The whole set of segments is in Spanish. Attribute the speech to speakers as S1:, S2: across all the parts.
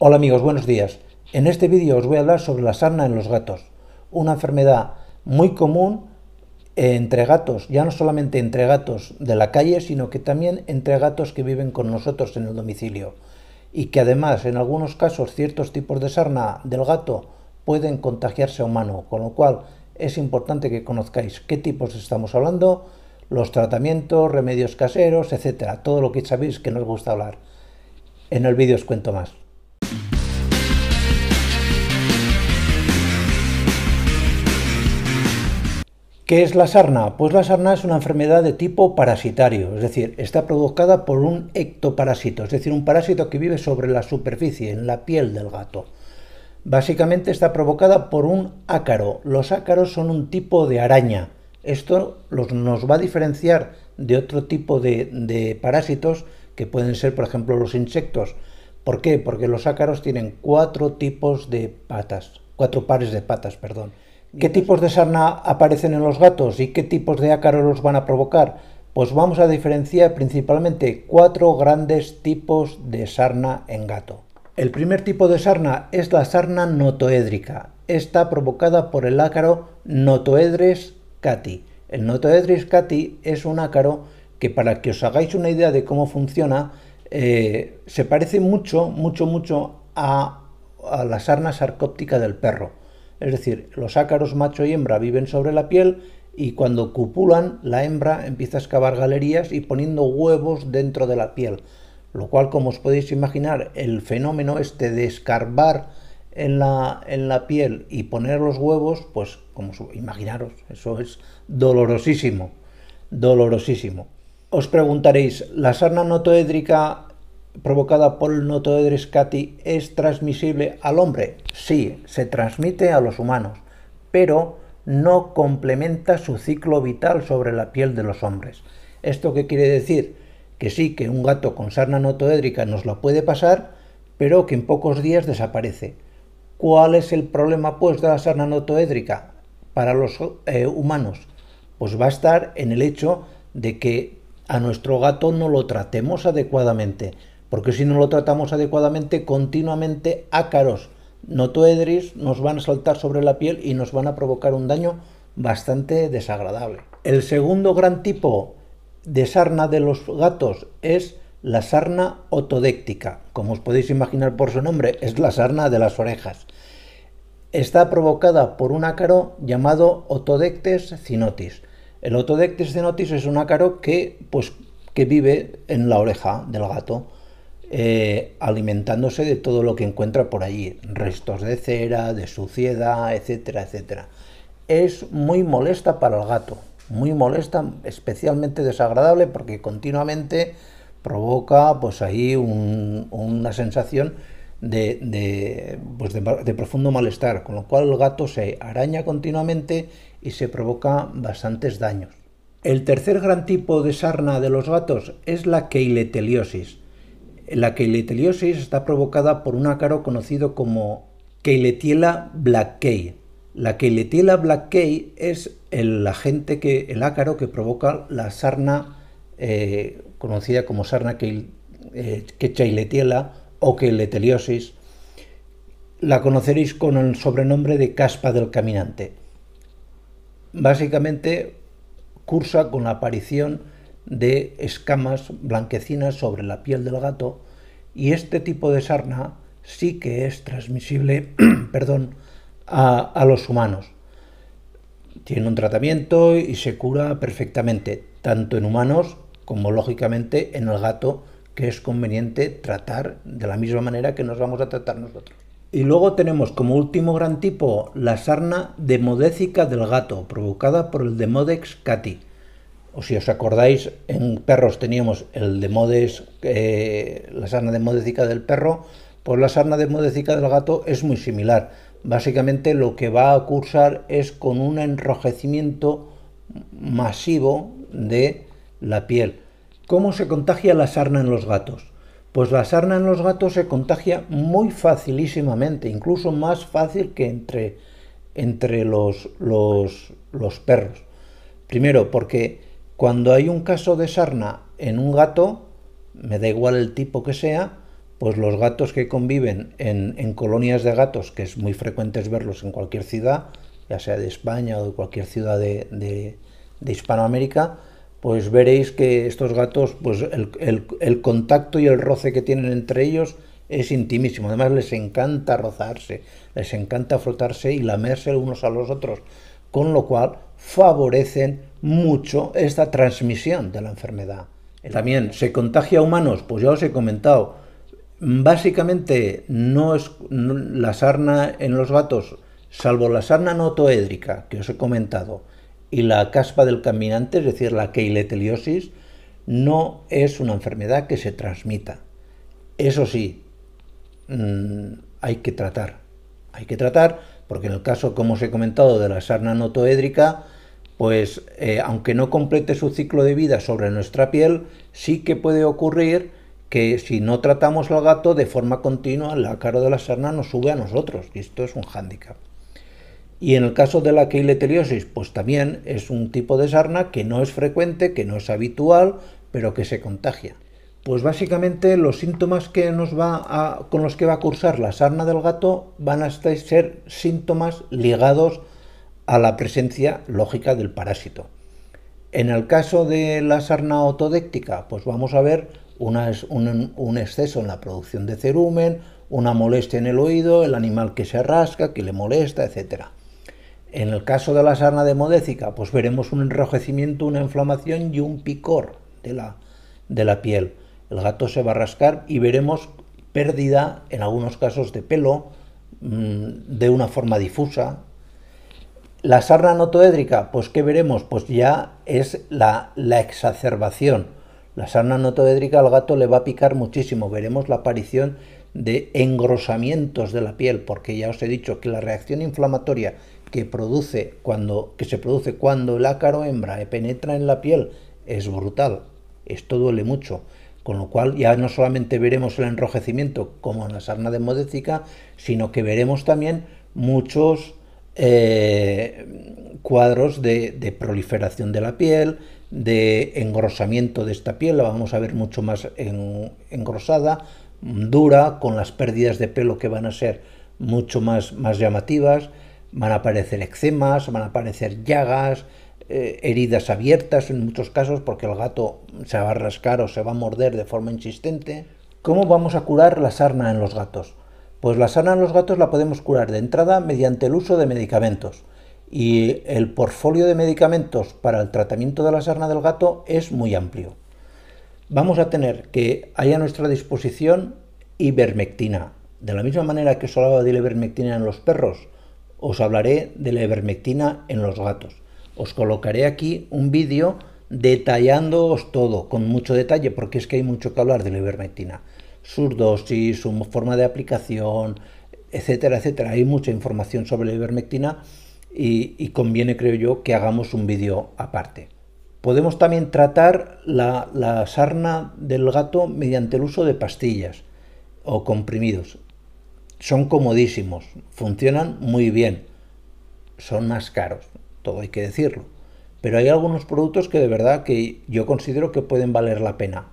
S1: Hola amigos, buenos días. En este vídeo os voy a hablar sobre la sarna en los gatos, una enfermedad muy común entre gatos, ya no solamente entre gatos de la calle, sino que también entre gatos que viven con nosotros en el domicilio y que además en algunos casos ciertos tipos de sarna del gato pueden contagiarse a humano, con lo cual es importante que conozcáis qué tipos estamos hablando, los tratamientos, remedios caseros, etcétera, todo lo que sabéis que nos gusta hablar. En el vídeo os cuento más. ¿Qué es la sarna? Pues la sarna es una enfermedad de tipo parasitario, es decir, está provocada por un ectoparásito, es decir, un parásito que vive sobre la superficie, en la piel del gato. Básicamente está provocada por un ácaro. Los ácaros son un tipo de araña. Esto los, nos va a diferenciar de otro tipo de, de parásitos que pueden ser, por ejemplo, los insectos. ¿Por qué? Porque los ácaros tienen cuatro tipos de patas, cuatro pares de patas, perdón. ¿Qué tipos de sarna aparecen en los gatos y qué tipos de ácaros los van a provocar? Pues vamos a diferenciar principalmente cuatro grandes tipos de sarna en gato. El primer tipo de sarna es la sarna notoédrica. Está provocada por el ácaro Notoedres cati. El Notoedris cati es un ácaro que para que os hagáis una idea de cómo funciona, eh, se parece mucho, mucho, mucho a la sarna sarcóptica del perro. Es decir, los ácaros macho y hembra viven sobre la piel y cuando cupulan, la hembra empieza a excavar galerías y poniendo huevos dentro de la piel. Lo cual, como os podéis imaginar, el fenómeno este de escarbar en la, en la piel y poner los huevos, pues como imaginaros, eso es dolorosísimo, dolorosísimo. Os preguntaréis, ¿la sarna notoédrica provocada por el notoedris cati es transmisible al hombre. Sí, se transmite a los humanos, pero no complementa su ciclo vital sobre la piel de los hombres. ¿Esto qué quiere decir? Que sí, que un gato con sarna notoédrica nos la puede pasar, pero que en pocos días desaparece. ¿Cuál es el problema pues de la sarna notoédrica para los eh, humanos? Pues va a estar en el hecho de que a nuestro gato no lo tratemos adecuadamente, porque si no lo tratamos adecuadamente, continuamente ácaros notoedris nos van a saltar sobre la piel y nos van a provocar un daño bastante desagradable. El segundo gran tipo de sarna de los gatos es la sarna otodéctica. Como os podéis imaginar por su nombre, es la sarna de las orejas. Está provocada por un ácaro llamado Otodectes cinotis. El Otodectes cinotis es un ácaro que, pues, que vive en la oreja del gato. Eh, alimentándose de todo lo que encuentra por allí, restos de cera, de suciedad, etcétera, etcétera. Es muy molesta para el gato, muy molesta, especialmente desagradable porque continuamente provoca pues ahí una sensación de, pues de, profundo malestar, con lo cual el gato se araña continuamente y se provoca bastantes daños. El tercer gran tipo de sarna de los gatos es la keileteliosis. La keileteliosis está provocada por un ácaro conocido como Keiletiela key. La Keiletiela key es el agente que, el ácaro que provoca la sarna eh, conocida como sarna que eh, o keileteliosis. La conoceréis con el sobrenombre de caspa del caminante. Básicamente cursa con la aparición de escamas blanquecinas sobre la piel del gato y este tipo de sarna sí que es transmisible perdón, a, a los humanos. Tiene un tratamiento y se cura perfectamente, tanto en humanos como lógicamente en el gato, que es conveniente tratar de la misma manera que nos vamos a tratar nosotros. Y luego tenemos como último gran tipo la sarna demodécica del gato, provocada por el Demodex cati si os acordáis, en perros teníamos el de Modes, eh, la sarna de demodécica del perro, pues la sarna de demodécica del gato es muy similar. Básicamente lo que va a cursar es con un enrojecimiento masivo de la piel. ¿Cómo se contagia la sarna en los gatos? Pues la sarna en los gatos se contagia muy facilísimamente, incluso más fácil que entre, entre los, los, los perros. Primero, porque cuando hay un caso de sarna en un gato, me da igual el tipo que sea, pues los gatos que conviven en, colonias de gatos, que es muy frecuente verlos en cualquier ciudad, ya sea de España o de cualquier ciudad de, Hispanoamérica, pues veréis que estos gatos, pues el, el, contacto y el roce que tienen entre ellos es intimísimo. Además les encanta rozarse, les encanta frotarse y lamerse unos a los otros, con lo cual favorecen mucho esta transmisión de la enfermedad. También se contagia a humanos, pues ya os he comentado, básicamente no es la sarna en los gatos, salvo la sarna notoédrica que os he comentado y la caspa del caminante, es decir, la keileteliosis, no es una enfermedad que se transmita. Eso sí, mm, hay que tratar. Hay que tratar porque en el caso, como os he comentado, de la sarna notoédrica, pues eh, aunque no complete su ciclo de vida sobre nuestra piel, sí que puede ocurrir que si no tratamos al gato de forma continua, la cara de la sarna nos sube a nosotros, y esto es un hándicap. Y en el caso de la queileteliosis, pues también es un tipo de sarna que no es frecuente, que no es habitual, pero que se contagia. Pues básicamente los síntomas que nos va con los que va a cursar la sarna del gato van a ser síntomas ligados a la presencia lógica del parásito. En el caso de la sarna otodéctica, pues vamos a ver un, exceso en la producción de cerumen, una molestia en el oído, el animal que se rasca, que le molesta, etc. En el caso de la sarna demodécica, pues veremos un enrojecimiento, una inflamación y un picor de la piel el gato se va a rascar y veremos pérdida, en algunos casos, de pelo mm, de una forma difusa. La sarna notoédrica, pues ¿qué veremos? Pues ya es la, exacerbación. La sarna notoédrica al gato le va a picar muchísimo. Veremos la aparición de engrosamientos de la piel, porque ya os he dicho que la reacción inflamatoria que, produce cuando, que se produce cuando el ácaro hembra penetra en la piel es brutal. Esto duele mucho con lo cual ya no solamente veremos el enrojecimiento como en la sarna de demodécica, sino que veremos también muchos eh, cuadros de, proliferación de la piel, de engrosamiento de esta piel, la vamos a ver mucho más engrosada, dura, con las pérdidas de pelo que van a ser mucho más, más llamativas, van a aparecer eczemas, van a aparecer llagas, eh, heridas abiertas en muchos casos porque el gato se va a rascar o se va a morder de forma insistente. ¿Cómo vamos a curar la sarna en los gatos? Pues la sarna en los gatos la podemos curar de entrada mediante el uso de medicamentos. Y el portfolio de medicamentos para el tratamiento de la sarna del gato es muy amplio. Vamos a tener que hay a nuestra disposición ivermectina. De la misma manera que os hablaba de la ivermectina en los perros, os hablaré de la ivermectina en los gatos. Os colocaré aquí un vídeo detallándoos todo con mucho detalle porque es que hay mucho que hablar de la ivermectina. Sus dosis, su forma de aplicación, etcétera, etcétera. Hay mucha información sobre la ivermectina y, conviene, creo yo, que hagamos un vídeo aparte. Podemos también tratar la sarna del gato mediante el uso de pastillas o comprimidos. Son comodísimos, funcionan muy bien, son más caros, hay que decirlo. Pero hay algunos productos que de verdad que yo considero que pueden valer la pena.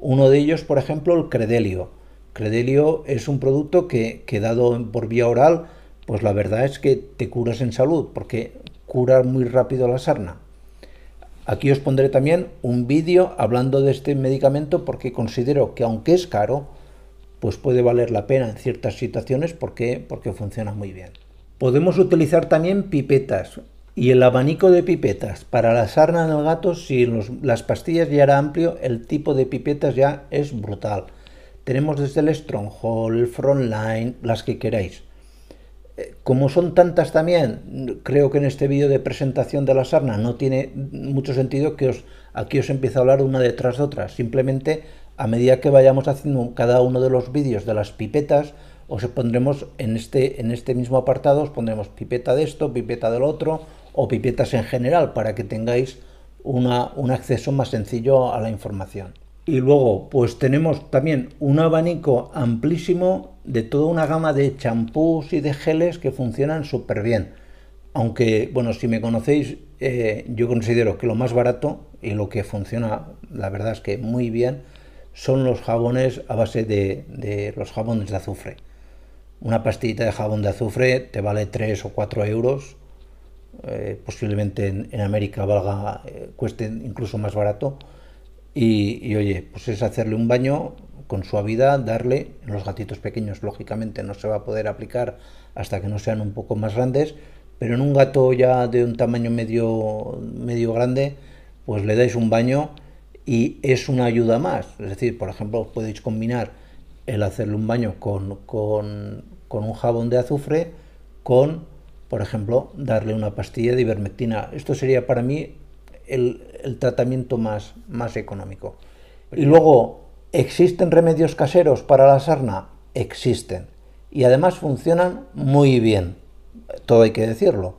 S1: Uno de ellos, por ejemplo, el Credelio. Credelio es un producto que, quedado dado por vía oral, pues la verdad es que te curas en salud, porque cura muy rápido la sarna. Aquí os pondré también un vídeo hablando de este medicamento porque considero que aunque es caro, pues puede valer la pena en ciertas situaciones porque, porque funciona muy bien. Podemos utilizar también pipetas y el abanico de pipetas para la sarna del gato, si las pastillas ya era amplio, el tipo de pipetas ya es brutal. Tenemos desde el Stronghold, el Frontline, las que queráis. Eh, como son tantas también, creo que en este vídeo de presentación de la sarna no tiene mucho sentido que os, aquí os empiece a hablar una detrás de otra. Simplemente a medida que vayamos haciendo cada uno de los vídeos de las pipetas, os pondremos en este, en este mismo apartado, os pondremos pipeta de esto, pipeta del otro, o pipetas en general para que tengáis un acceso más sencillo a la información. Y luego, pues tenemos también un abanico amplísimo de toda una gama de champús y de geles que funcionan súper bien. Aunque, bueno, si me conocéis, eh, yo considero que lo más barato y lo que funciona, la verdad es que muy bien, son los jabones a base de, de los jabones de azufre. Una pastillita de jabón de azufre te vale 3 o 4 euros eh, posiblemente en, América valga, eh, cueste incluso más barato. Y, oye, pues es hacerle un baño con suavidad, darle, en los gatitos pequeños lógicamente no se va a poder aplicar hasta que no sean un poco más grandes, pero en un gato ya de un tamaño medio, medio grande, pues le dais un baño y es una ayuda más. Es decir, por ejemplo, podéis combinar el hacerle un baño con, con, con un jabón de azufre con por ejemplo, darle una pastilla de ivermectina. Esto sería para mí el, tratamiento más, más económico. y luego, ¿existen remedios caseros para la sarna? Existen. Y además funcionan muy bien. Todo hay que decirlo.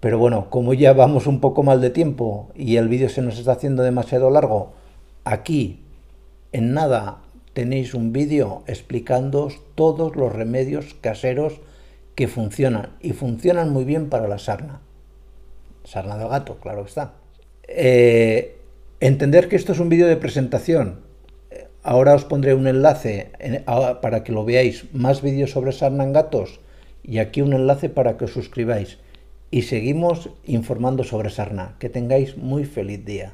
S1: Pero bueno, como ya vamos un poco mal de tiempo y el vídeo se nos está haciendo demasiado largo, aquí, en nada, tenéis un vídeo explicándoos todos los remedios caseros que funcionan y funcionan muy bien para la sarna. Sarna de gato, claro que está. Eh, entender que esto es un vídeo de presentación. Ahora os pondré un enlace para que lo veáis. Más vídeos sobre sarna en gatos y aquí un enlace para que os suscribáis. Y seguimos informando sobre sarna. Que tengáis muy feliz día.